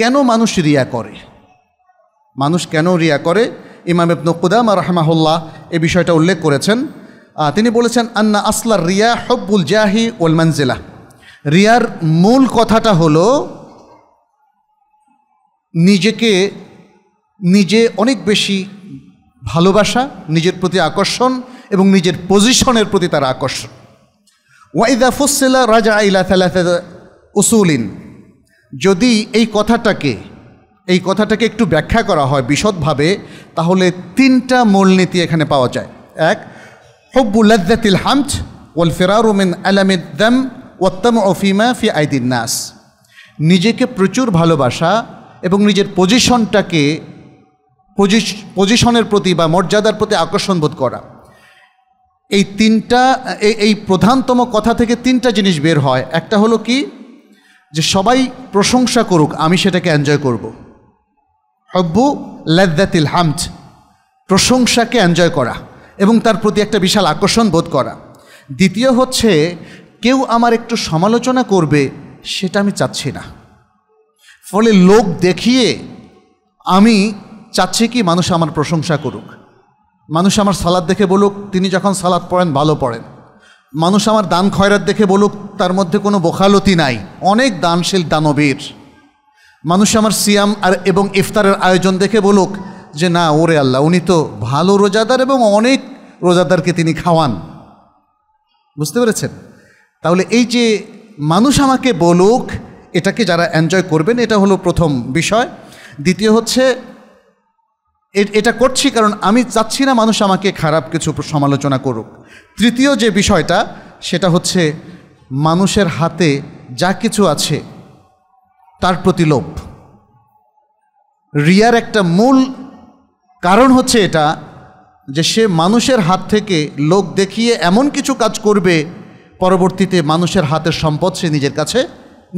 কেন মানুষ রিয়া করে মানুষ কেন রিয়া করে ইমাম নকুদাম কুদামা রহমাহুল্লাহ এ বিষয়টা উল্লেখ করেছেন তিনি বলেছেন আন্না আসলার রিয়া হব্বুল জাহি ওল মানজিলা রিয়ার মূল কথাটা হল নিজেকে নিজে অনেক বেশি ভালোবাসা নিজের প্রতি আকর্ষণ এবং নিজের পজিশনের প্রতি তার আকর্ষণ ওয়াইদা ফুসিল্লা রাজা আইলা ইলা উসুলিন যদি এই কথাটাকে এই কথাটাকে একটু ব্যাখ্যা করা হয় বিশদভাবে তাহলে তিনটা মূলনীতি এখানে পাওয়া যায় এক হব্বুল্লাদ্দাতিল হামচ ওয়াল ফেরারুমিন আলামিদ্দাম ওয়াত্তাম ওফিমা ফি আইদিন নাস নিজেকে প্রচুর ভালোবাসা এবং নিজের পজিশনটাকে পজিশনের প্রতি বা মর্যাদার প্রতি আকর্ষণ বোধ করা এই তিনটা এই প্রধানতম কথা থেকে তিনটা জিনিস বের হয় একটা হলো কি যে সবাই প্রশংসা করুক আমি সেটাকে এনজয় করব। হব্বু লাদ্দাতিল হামজ প্রশংসাকে এনজয় করা এবং তার প্রতি একটা বিশাল আকর্ষণ বোধ করা দ্বিতীয় হচ্ছে কেউ আমার একটু সমালোচনা করবে সেটা আমি চাচ্ছি না ফলে লোক দেখিয়ে আমি চাচ্ছি কি মানুষ আমার প্রশংসা করুক মানুষ আমার সালাদ দেখে বলুক তিনি যখন সালাদ পড়েন ভালো পড়েন মানুষ আমার দান খয়রাত দেখে বলুক তার মধ্যে কোনো বোখালতি নাই অনেক দানশীল দানবীর মানুষ আমার সিয়াম আর এবং ইফতারের আয়োজন দেখে বলুক যে না ওরে আল্লাহ উনি তো ভালো রোজাদার এবং অনেক রোজাদারকে তিনি খাওয়ান বুঝতে পেরেছেন তাহলে এই যে মানুষ আমাকে বলুক এটাকে যারা এনজয় করবেন এটা হলো প্রথম বিষয় দ্বিতীয় হচ্ছে এটা করছি কারণ আমি চাচ্ছি না মানুষ আমাকে খারাপ কিছু সমালোচনা করুক তৃতীয় যে বিষয়টা সেটা হচ্ছে মানুষের হাতে যা কিছু আছে তার প্রতি লোভ রিয়ার একটা মূল কারণ হচ্ছে এটা যে সে মানুষের হাত থেকে লোক দেখিয়ে এমন কিছু কাজ করবে পরবর্তীতে মানুষের হাতের সম্পদ সে নিজের কাছে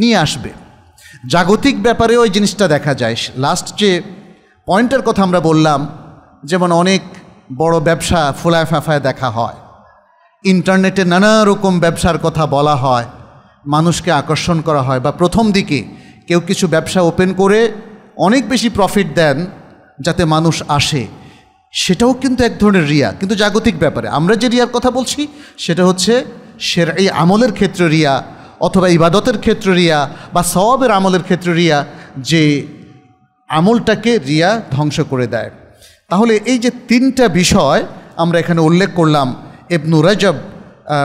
নিয়ে আসবে জাগতিক ব্যাপারেও ওই জিনিসটা দেখা যায় লাস্ট যে পয়েন্টের কথা আমরা বললাম যেমন অনেক বড় ব্যবসা ফুলায় ফাঁফায় দেখা হয় ইন্টারনেটে নানা রকম ব্যবসার কথা বলা হয় মানুষকে আকর্ষণ করা হয় বা প্রথম দিকে কেউ কিছু ব্যবসা ওপেন করে অনেক বেশি প্রফিট দেন যাতে মানুষ আসে সেটাও কিন্তু এক ধরনের রিয়া কিন্তু জাগতিক ব্যাপারে আমরা যে রিয়ার কথা বলছি সেটা হচ্ছে সের এই আমলের ক্ষেত্রে রিয়া অথবা ইবাদতের ক্ষেত্রে রিয়া বা সওয়াবের আমলের ক্ষেত্রে রিয়া যে আমলটাকে রিয়া ধ্বংস করে দেয় তাহলে এই যে তিনটা বিষয় আমরা এখানে উল্লেখ করলাম এবনু রাজব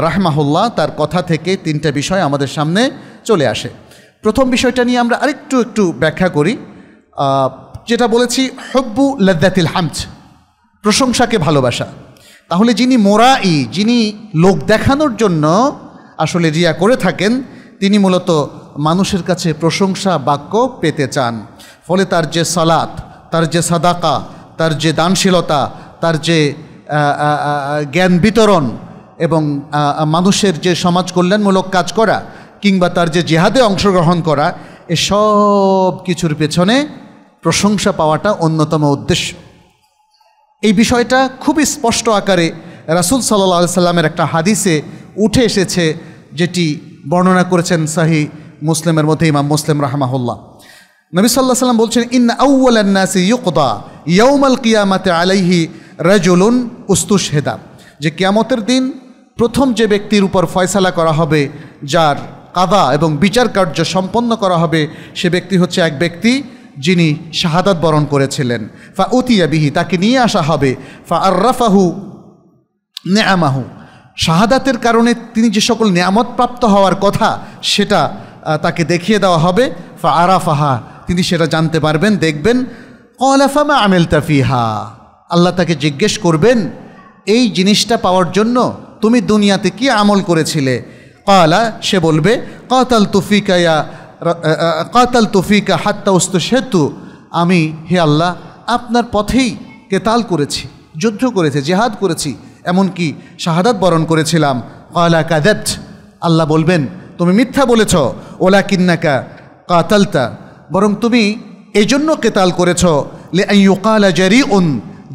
রাহমাহুল্লাহ তার কথা থেকে তিনটা বিষয় আমাদের সামনে চলে আসে প্রথম বিষয়টা নিয়ে আমরা আরেকটু একটু ব্যাখ্যা করি যেটা বলেছি হব্বু লদ্দাতিল হামচ প্রশংসাকে ভালোবাসা তাহলে যিনি মোরাই যিনি লোক দেখানোর জন্য আসলে রিয়া করে থাকেন তিনি মূলত মানুষের কাছে প্রশংসা বাক্য পেতে চান ফলে তার যে সালাত তার যে সাদাকা তার যে দানশীলতা তার যে জ্ঞান বিতরণ এবং মানুষের যে সমাজ কল্যাণমূলক কাজ করা কিংবা তার যে জেহাদে অংশগ্রহণ করা এসব কিছুর পেছনে প্রশংসা পাওয়াটা অন্যতম উদ্দেশ্য এই বিষয়টা খুবই স্পষ্ট আকারে রাসুল সাল্লাহ সাল্লামের একটা হাদিসে উঠে এসেছে যেটি বর্ণনা করেছেন সাহি মুসলিমের মধ্যে ইমাম মুসলিম রাহমাহুল্লাহ নবী সাল্লাহ সাল্লাম বলছেন ইন আউ্লাসি ইউকদা ইয়ৌমাল কিয়ামাতে আলাইহি রাজুলুন উস্তুস হেদা যে কিয়ামতের দিন প্রথম যে ব্যক্তির উপর ফয়সালা করা হবে যার কাদা এবং বিচার কার্য সম্পন্ন করা হবে সে ব্যক্তি হচ্ছে এক ব্যক্তি যিনি শাহাদাত বরণ করেছিলেন ফা বিহি তাকে নিয়ে আসা হবে ফা আর্রাফাহু নেয়ামাহু শাহাদাতের কারণে তিনি যে সকল নিয়ামত প্রাপ্ত হওয়ার কথা সেটা তাকে দেখিয়ে দেওয়া হবে ফা আরাফাহা তিনি সেটা জানতে পারবেন দেখবেন কলাফামা আমেল তাফিহা আল্লাহ তাকে জিজ্ঞেস করবেন এই জিনিসটা পাওয়ার জন্য তুমি দুনিয়াতে কি আমল করেছিলে কলা সে বলবে কতাল তুফিকা কতাল কাতাল তুফিকা হাত্তা উস্ত সেতু আমি হে আল্লাহ আপনার পথেই কেতাল করেছি যুদ্ধ করেছে জেহাদ করেছি এমনকি শাহাদাত বরণ করেছিলাম কলা কাদেত আল্লাহ বলবেন তুমি মিথ্যা বলেছ ওলা কিন্নাকা কাতালতা বরং তুমি এজন্য কেতাল করেছ লে ইউকালা জারি উন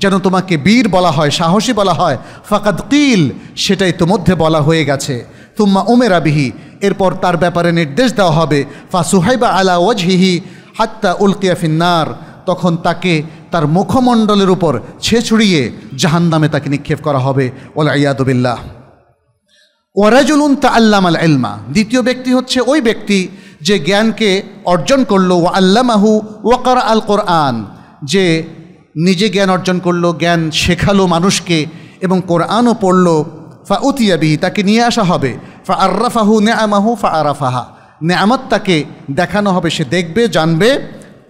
যেন তোমাকে বীর বলা হয় সাহসী বলা হয় ফাকাদ কিল সেটাই মধ্যে বলা হয়ে গেছে তুম্মা উমেরা বিহি এরপর তার ব্যাপারে নির্দেশ দেওয়া হবে ফা সুহাইবা আলা ওয়াজহিহি হাত্তা উলকিয়াফিন্নার তখন তাকে তার মুখমণ্ডলের উপর ছুড়িয়ে জাহান্নামে তাকে নিক্ষেপ করা হবে ওলা ইয়াদুবিল্লাহ ওয়ারাজুলুন তা আল্লাম আল এলমা দ্বিতীয় ব্যক্তি হচ্ছে ওই ব্যক্তি যে জ্ঞানকে অর্জন করলো ও আল্লামাহু ওয়াকার আল কোরআন যে নিজে জ্ঞান অর্জন করলো জ্ঞান শেখালো মানুষকে এবং কোরআনও পড়ল ফা উতিয়াবি তাকে নিয়ে আসা হবে ফা আর্রাফাহু নেআমাহু ফা আরাফাহা নেআমাত তাকে দেখানো হবে সে দেখবে জানবে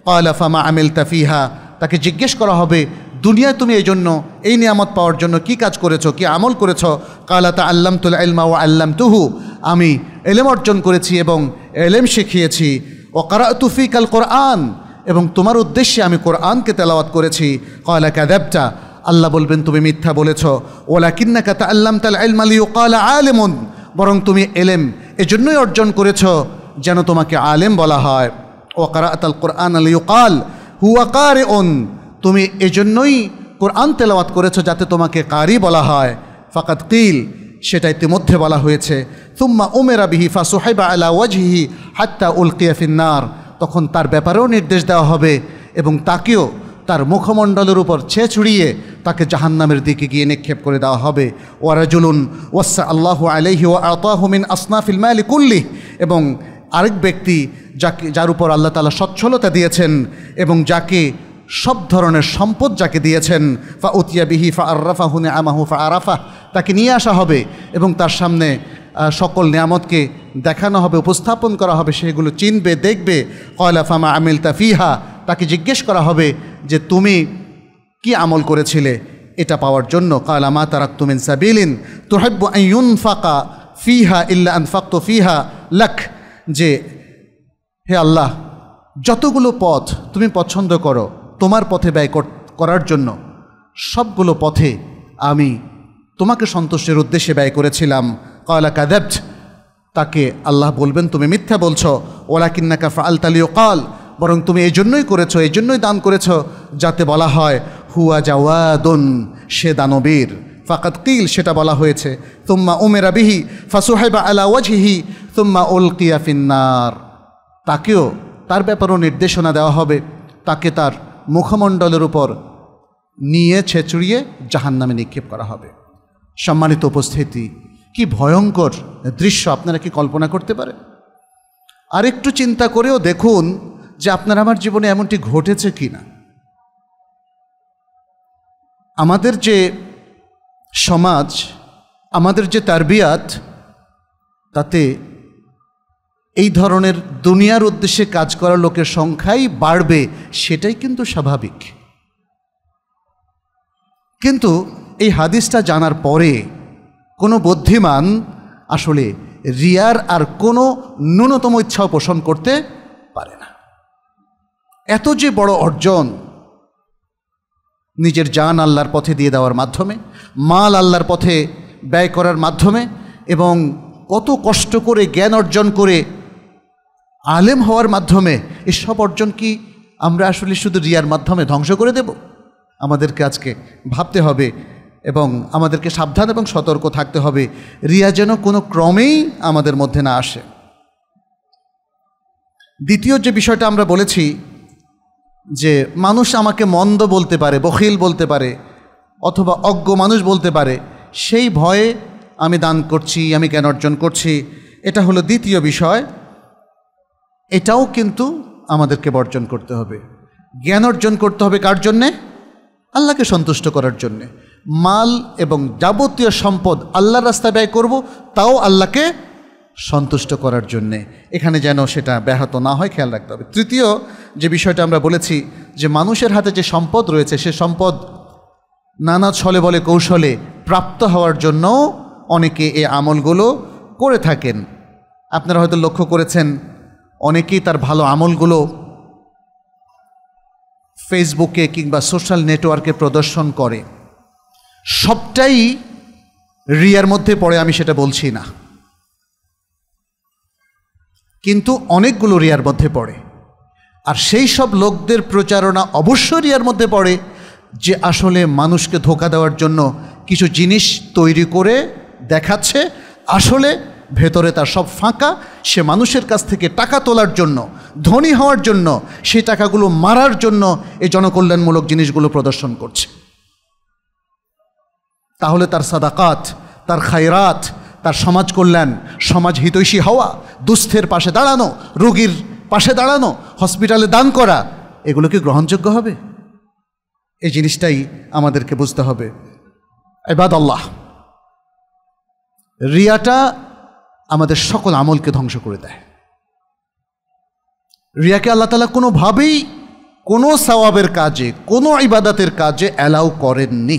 কয়লাফামা আমিল তাফিহা তাকে জিজ্ঞেস করা হবে দুনিয়ায় তুমি এই জন্য এই নিয়ামত পাওয়ার জন্য কি কাজ করেছো কি আমল করেছো কালাতা আল্লাম তুল আলমা ও আল্লাম তুহু আমি এলেম অর্জন করেছি এবং এলেম শিখিয়েছি ও কারা কাল আল কোরআন এবং তোমার উদ্দেশ্যে আমি কোরআনকে তেলাওয়াত করেছি কয়লা ক্যাদাবটা আল্লাহ বলবেন তুমি মিথ্যা বলেছ ওলা কিন্না কাতা আল্লাম তাল এলম আলী কালা আলেমন বরং তুমি এলেম এজন্যই অর্জন করেছ যেন তোমাকে আলেম বলা হয় ও কারা আতাল কোরআন আলী কাল হুয়া কারে তুমি এজন্যই কোরআন তেলাওয়াত করেছো যাতে তোমাকে কারি বলা হয় ফাকাত কিল সেটা ইতিমধ্যে বলা হয়েছে তুম্মা উমেরা বিহি ফা সোহাইবা আলা ওয়াজহি হাত্তা উল কিয়াফিন্নার তখন তার ব্যাপারেও নির্দেশ দেওয়া হবে এবং তাকেও তার মুখমণ্ডলের উপর ছে ছুড়িয়ে তাকে জাহান্নামের দিকে গিয়ে নিক্ষেপ করে দেওয়া হবে ওয়ারাজুলুন ওয়াসা আল্লাহ আলহি ও আতাহমিন আসনাফিল মায়ালি কুল্লি এবং আরেক ব্যক্তি যাকে যার উপর আল্লাহ তালা সচ্ছলতা দিয়েছেন এবং যাকে সব ধরনের সম্পদ যাকে দিয়েছেন ফা উতিয়া বিহি ফা আর্রাফা হুনে আমাহু ফা আরাফা তাকে নিয়ে আসা হবে এবং তার সামনে সকল নিয়ামতকে দেখানো হবে উপস্থাপন করা হবে সেগুলো চিনবে দেখবে কয়লা ফামা আমিল তাফিহা তাকে জিজ্ঞেস করা হবে যে তুমি কি আমল করেছিলে এটা পাওয়ার জন্য কয়লা মা তারাক তুমিন সাবিলিন তোহাব্য আইন ফাঁকা ফিহা ইল্লা আনফাক্ত ফিহা লাখ যে হে আল্লাহ যতগুলো পথ তুমি পছন্দ করো তোমার পথে ব্যয় করার জন্য সবগুলো পথে আমি তোমাকে সন্তোষের উদ্দেশ্যে ব্যয় করেছিলাম কয়লা কাদেব তাকে আল্লাহ বলবেন তুমি মিথ্যা বলছো ওলা কিন্নাকা ফাল তালিও কল বরং তুমি এই জন্যই করেছো এই জন্যই দান করেছ যাতে বলা হয় হুয়া জাওয়াদুন সে দানবীর ফাকাত কিল সেটা বলা হয়েছে তুম্মা উমেরা বিহি ফাসুহাইবা আলা ওয়াজিহি তুম্মা কিয়া ফিন্নার তাকেও তার ব্যাপারেও নির্দেশনা দেওয়া হবে তাকে তার মুখমণ্ডলের উপর নিয়ে ছেচড়িয়ে জাহান নামে নিক্ষেপ করা হবে সম্মানিত উপস্থিতি কি ভয়ঙ্কর দৃশ্য আপনারা কি কল্পনা করতে পারে আরেকটু চিন্তা করেও দেখুন যে আপনার আমার জীবনে এমনটি ঘটেছে কি না আমাদের যে সমাজ আমাদের যে তারবিয়াত তাতে এই ধরনের দুনিয়ার উদ্দেশ্যে কাজ করা লোকের সংখ্যাই বাড়বে সেটাই কিন্তু স্বাভাবিক কিন্তু এই হাদিসটা জানার পরে কোনো বুদ্ধিমান আসলে রিয়ার আর কোনো ন্যূনতম ইচ্ছা পোষণ করতে পারে না এত যে বড় অর্জন নিজের যান আল্লাহর পথে দিয়ে দেওয়ার মাধ্যমে মাল আল্লাহর পথে ব্যয় করার মাধ্যমে এবং কত কষ্ট করে জ্ঞান অর্জন করে আলেম হওয়ার মাধ্যমে এসব অর্জন কি আমরা আসলে শুধু রিয়ার মাধ্যমে ধ্বংস করে দেব আমাদেরকে আজকে ভাবতে হবে এবং আমাদেরকে সাবধান এবং সতর্ক থাকতে হবে রিয়া যেন কোনো ক্রমেই আমাদের মধ্যে না আসে দ্বিতীয় যে বিষয়টা আমরা বলেছি যে মানুষ আমাকে মন্দ বলতে পারে বখিল বলতে পারে অথবা অজ্ঞ মানুষ বলতে পারে সেই ভয়ে আমি দান করছি আমি জ্ঞান অর্জন করছি এটা হলো দ্বিতীয় বিষয় এটাও কিন্তু আমাদেরকে বর্জন করতে হবে জ্ঞান অর্জন করতে হবে কার জন্যে আল্লাহকে সন্তুষ্ট করার জন্যে মাল এবং যাবতীয় সম্পদ আল্লাহর রাস্তায় ব্যয় করব তাও আল্লাহকে সন্তুষ্ট করার জন্যে এখানে যেন সেটা ব্যাহত না হয় খেয়াল রাখতে হবে তৃতীয় যে বিষয়টা আমরা বলেছি যে মানুষের হাতে যে সম্পদ রয়েছে সে সম্পদ নানা ছলে বলে কৌশলে প্রাপ্ত হওয়ার জন্যও অনেকে এই আমলগুলো করে থাকেন আপনারা হয়তো লক্ষ্য করেছেন অনেকেই তার ভালো আমলগুলো ফেসবুকে কিংবা সোশ্যাল নেটওয়ার্কে প্রদর্শন করে সবটাই রিয়ার মধ্যে পড়ে আমি সেটা বলছি না কিন্তু অনেকগুলো রিয়ার মধ্যে পড়ে আর সেই সব লোকদের প্রচারণা অবশ্যই রিয়ার মধ্যে পড়ে যে আসলে মানুষকে ধোকা দেওয়ার জন্য কিছু জিনিস তৈরি করে দেখাচ্ছে আসলে ভেতরে তার সব ফাঁকা সে মানুষের কাছ থেকে টাকা তোলার জন্য ধনী হওয়ার জন্য সেই টাকাগুলো মারার জন্য এই জনকল্যাণমূলক জিনিসগুলো প্রদর্শন করছে তাহলে তার সাদাকাত তার খায়রাত তার সমাজ কল্যাণ সমাজ হিতৈষী হওয়া দুস্থের পাশে দাঁড়ানো রোগীর পাশে দাঁড়ানো হসপিটালে দান করা এগুলো কি গ্রহণযোগ্য হবে এই জিনিসটাই আমাদেরকে বুঝতে হবে এবাদ আল্লাহ রিয়াটা আমাদের সকল আমলকে ধ্বংস করে দেয় রিয়াকে আল্লাহ তালা কোনোভাবেই কোনো সওয়াবের কাজে কোনো ইবাদাতের কাজে অ্যালাউ করেননি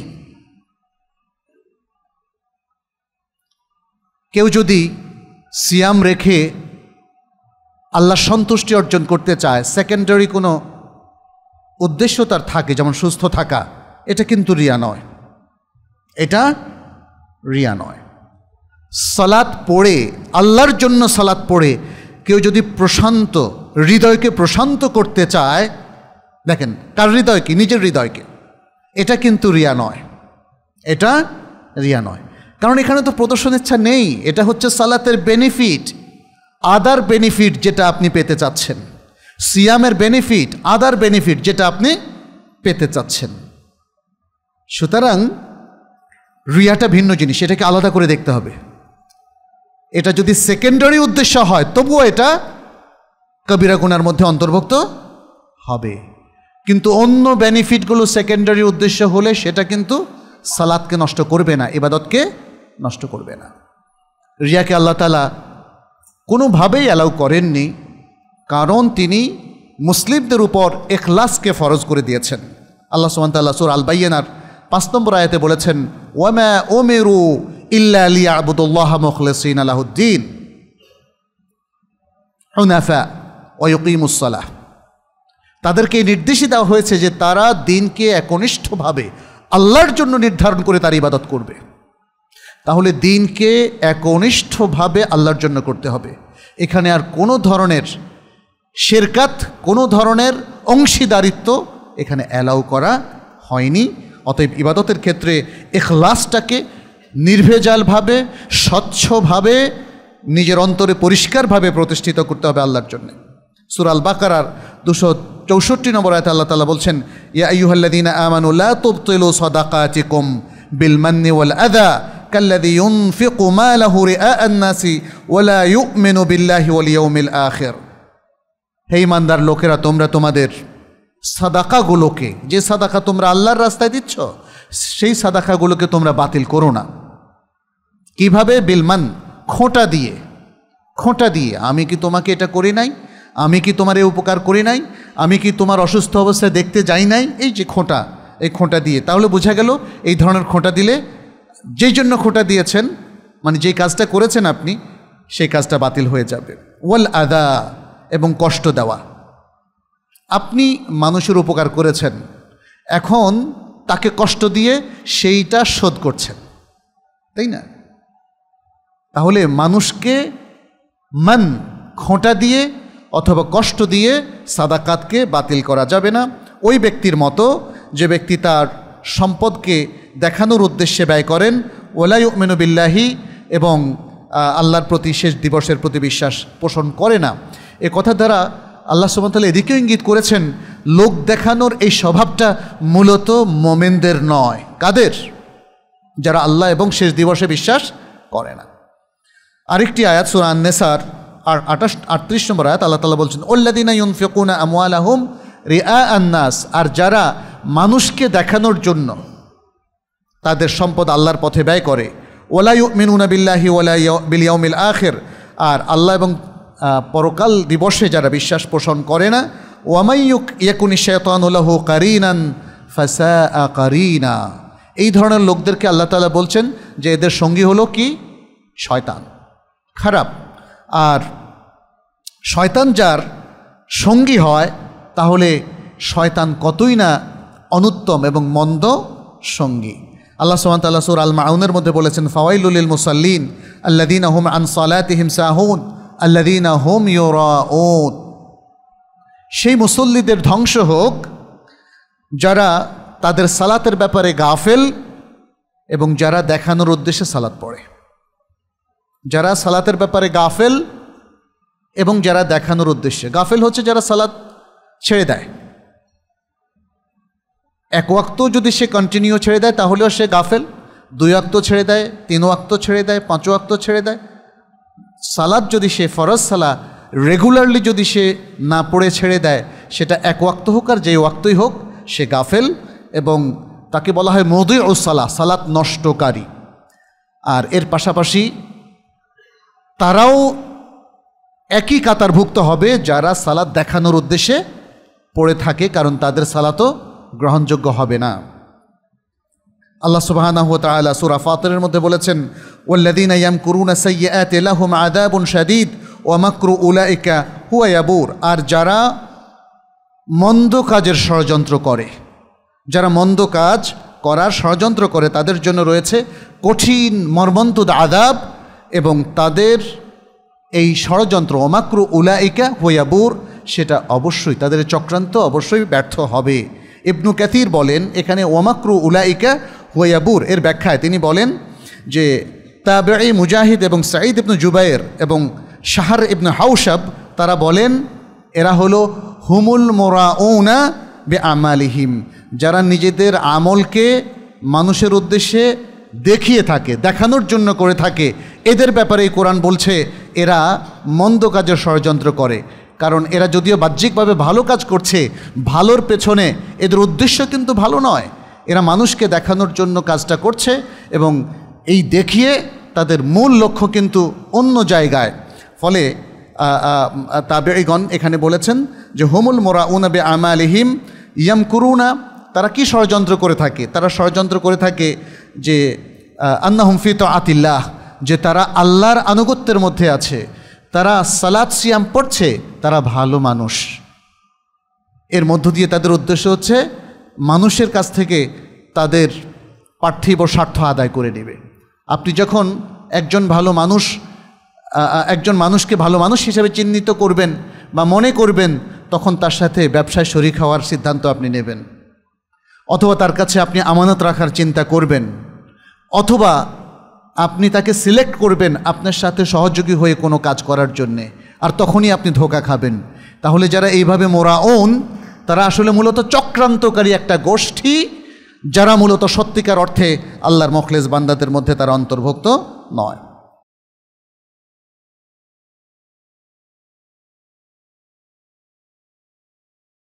কেউ যদি সিয়াম রেখে আল্লাহ সন্তুষ্টি অর্জন করতে চায় সেকেন্ডারি কোনো উদ্দেশ্য তার থাকে যেমন সুস্থ থাকা এটা কিন্তু রিয়া নয় এটা রিয়া নয় সালাত পড়ে আল্লাহর জন্য সালাত পড়ে কেউ যদি প্রশান্ত হৃদয়কে প্রশান্ত করতে চায় দেখেন কার হৃদয়কে নিজের হৃদয়কে এটা কিন্তু রিয়া নয় এটা রিয়া নয় কারণ এখানে তো প্রদর্শন ইচ্ছা নেই এটা হচ্ছে সালাতের বেনিফিট আদার বেনিফিট যেটা আপনি পেতে চাচ্ছেন সিয়ামের বেনিফিট আদার বেনিফিট যেটা আপনি পেতে চাচ্ছেন সুতরাং রিয়াটা ভিন্ন জিনিস এটাকে আলাদা করে দেখতে হবে এটা যদি সেকেন্ডারি উদ্দেশ্য হয় তবুও এটা কবিরা গুনার মধ্যে অন্তর্ভুক্ত হবে কিন্তু অন্য বেনিফিটগুলো সেকেন্ডারি উদ্দেশ্য হলে সেটা কিন্তু সালাদকে নষ্ট করবে না ইবাদতকে নষ্ট করবে না রিয়াকে আল্লাহ তালা কোনোভাবেই অ্যালাউ করেননি কারণ তিনি মুসলিমদের উপর এখলাসকে ফরজ করে দিয়েছেন আল্লাহ সুমান সুর আলবাইয়ানার পাঁচ নম্বর আয়াতে বলেছেন ও মেরু ইল্লা আলী আবুদুল্লাহ মুখলসিন আলাহুদ্দিন হুনাফা তাদেরকে নির্দেশে দেওয়া হয়েছে যে তারা দিনকে একনিষ্ঠভাবে আল্লাহর জন্য নির্ধারণ করে তার ইবাদত করবে তাহলে দিনকে একনিষ্ঠভাবে আল্লাহর জন্য করতে হবে এখানে আর কোনো ধরনের শেরকাত কোনো ধরনের অংশীদারিত্ব এখানে অ্যালাউ করা হয়নি অতএব ইবাদতের ক্ষেত্রে এখলাসটাকে নির্ভেজালভাবে স্বচ্ছভাবে নিজের অন্তরে পরিষ্কারভাবে প্রতিষ্ঠিত করতে হবে আল্লাহর জন্য সুরাল বাকারার দুশো চৌষট্টি নম্বর আয়তে আল্লাহ তালা বলছেন ইয়া আইয়ুহাল্লাদিন আমানুল্লা সদাকা সাদাকাতিকুম বিল মান্নি ওয়াল আদা কাল্লাদি ইউনফিকু মালাহু রিআআন-নাসি ওয়ালা ইউমিনু বিল্লাহি ওয়াল ইয়াউমিল আখের হে ইমানদার লোকেরা তোমরা তোমাদের সাদাকাগুলোকে যে সাদাকা তোমরা আল্লাহর রাস্তায় দিচ্ছ সেই সাদাকাগুলোকে তোমরা বাতিল করো না কিভাবে বিলমান খোঁটা দিয়ে খোঁটা দিয়ে আমি কি তোমাকে এটা করি নাই আমি কি তোমার এই উপকার করি নাই আমি কি তোমার অসুস্থ অবস্থায় দেখতে যাই নাই এই যে খোঁটা এই খোঁটা দিয়ে তাহলে বোঝা গেল এই ধরনের খোঁটা দিলে যেই জন্য খোঁটা দিয়েছেন মানে যেই কাজটা করেছেন আপনি সেই কাজটা বাতিল হয়ে যাবে ওয়াল আদা এবং কষ্ট দেওয়া আপনি মানুষের উপকার করেছেন এখন তাকে কষ্ট দিয়ে সেইটা শোধ করছেন তাই না তাহলে মানুষকে মান খোঁটা দিয়ে অথবা কষ্ট দিয়ে সাদাকাতকে বাতিল করা যাবে না ওই ব্যক্তির মতো যে ব্যক্তি তার সম্পদকে দেখানোর উদ্দেশ্যে ব্যয় করেন ওলাই মেনবিল্লাহি এবং আল্লাহর প্রতি শেষ দিবসের প্রতি বিশ্বাস পোষণ করে না এ কথা দ্বারা আল্লাহ সুমতাল্লাহ এদিকেও ইঙ্গিত করেছেন লোক দেখানোর এই স্বভাবটা মূলত মোমেনদের নয় কাদের যারা আল্লাহ এবং শেষ দিবসে বিশ্বাস করে না আরেকটি আয়াত সুরান নেসার আর আঠাশ আটত্রিশ নম্বর আয়াত আল্লাহ তালা বলছেন ওল্লাদিনা ইউন ফেকুনা আমওয়াল আহম রিয়া আন্নাস আর যারা মানুষকে দেখানোর জন্য তাদের সম্পদ আল্লাহর পথে ব্যয় করে ওলা মিনুনা বিল্লাহি ওলা বিলিয়ামিল আখের আর আল্লাহ এবং পরকাল দিবসে যারা বিশ্বাস পোষণ করে না ওয়ামাইয়ুক ইয়াকুনি শেতানুল্লাহ কারিনান ফাসা কারিনা এই ধরনের লোকদেরকে আল্লাহ তালা বলছেন যে এদের সঙ্গী হলো কি শয়তান খারাপ আর শয়তান যার সঙ্গী হয় তাহলে শয়তান কতই না অনুত্তম এবং মন্দ সঙ্গী আল্লাহ সোহান তাল্লা সুর আল মাউনের মধ্যে বলেছেন ফাওয়াইলুল মুসাল্লিন আল্লাদিন আহম আন সালাতিহিম সাহুন আল্লাদিন আহম ইউর সেই মুসল্লিদের ধ্বংস হোক যারা তাদের সালাতের ব্যাপারে গাফেল এবং যারা দেখানোর উদ্দেশ্যে সালাত পড়ে যারা সালাতের ব্যাপারে গাফেল এবং যারা দেখানোর উদ্দেশ্যে গাফেল হচ্ছে যারা সালাত ছেড়ে দেয় এক ওয়াক্ত যদি সে কন্টিনিউ ছেড়ে দেয় তাহলেও সে গাফেল দুই আক্ত ছেড়ে দেয় তিন ওয়াক্ত ছেড়ে দেয় পাঁচ ওয়াক্ত ছেড়ে দেয় সালাদ যদি সে ফরজ সালা রেগুলারলি যদি সে না পড়ে ছেড়ে দেয় সেটা এক ওয়াক্ত হোক আর যেই ওয়াক্তই হোক সে গাফেল এবং তাকে বলা হয় মদুই ও সালা সালাত নষ্টকারী আর এর পাশাপাশি তারাও একই কাতারভুক্ত হবে যারা সালাদ দেখানোর উদ্দেশ্যে পড়ে থাকে কারণ তাদের সালাতও গ্রহণযোগ্য হবে না আল্লাহ সুবাহ তালা সুরা ফাতরের মধ্যে বলেছেন ওল্লাদিন ইয়াম কুরুনা আদাবুন শাদিদ ওয়ামাকরু উলাইকা হুয়ায়াবুর আর যারা মন্দ কাজের ষড়যন্ত্র করে যারা মন্দ কাজ করার ষড়যন্ত্র করে তাদের জন্য রয়েছে কঠিন মর্মন্তুদ আদাব এবং তাদের এই ষড়যন্ত্র অমাক্রু উলাইকা হইয়াবুর সেটা অবশ্যই তাদের চক্রান্ত অবশ্যই ব্যর্থ হবে ইবনু ক্যাথির বলেন এখানে ওমাক্রু উলাইকা হইয়াবুর এর ব্যাখ্যায় তিনি বলেন যে তাবেই মুজাহিদ এবং সাঈদ ইবনু জুবাইর এবং শাহর ইবনু হাউসাব তারা বলেন এরা হলো হুমুল মোরাউনা বে আমালিহিম যারা নিজেদের আমলকে মানুষের উদ্দেশ্যে দেখিয়ে থাকে দেখানোর জন্য করে থাকে এদের ব্যাপারে কোরআন বলছে এরা মন্দ কাজের ষড়যন্ত্র করে কারণ এরা যদিও বাহ্যিকভাবে ভালো কাজ করছে ভালোর পেছনে এদের উদ্দেশ্য কিন্তু ভালো নয় এরা মানুষকে দেখানোর জন্য কাজটা করছে এবং এই দেখিয়ে তাদের মূল লক্ষ্য কিন্তু অন্য জায়গায় ফলে তাবেগণ এখানে বলেছেন যে হোমুল মোরা উনাবে আলহিম ইয়াম কুরুনা তারা কি ষড়যন্ত্র করে থাকে তারা ষড়যন্ত্র করে থাকে যে আন্না হুমফিত আতিল্লাহ যে তারা আল্লাহর আনুগত্যের মধ্যে আছে তারা সালাদ সিয়াম পড়ছে তারা ভালো মানুষ এর মধ্য দিয়ে তাদের উদ্দেশ্য হচ্ছে মানুষের কাছ থেকে তাদের পার্থিব স্বার্থ আদায় করে নেবে আপনি যখন একজন ভালো মানুষ একজন মানুষকে ভালো মানুষ হিসেবে চিহ্নিত করবেন বা মনে করবেন তখন তার সাথে ব্যবসায় শরিক হওয়ার সিদ্ধান্ত আপনি নেবেন অথবা তার কাছে আপনি আমানত রাখার চিন্তা করবেন অথবা আপনি তাকে সিলেক্ট করবেন আপনার সাথে সহযোগী হয়ে কোনো কাজ করার জন্যে আর তখনই আপনি ধোকা খাবেন তাহলে যারা এইভাবে মোরা ওন তারা আসলে মূলত চক্রান্তকারী একটা গোষ্ঠী যারা মূলত সত্যিকার অর্থে আল্লাহর মখলেজ বান্দাদের মধ্যে তারা অন্তর্ভুক্ত নয়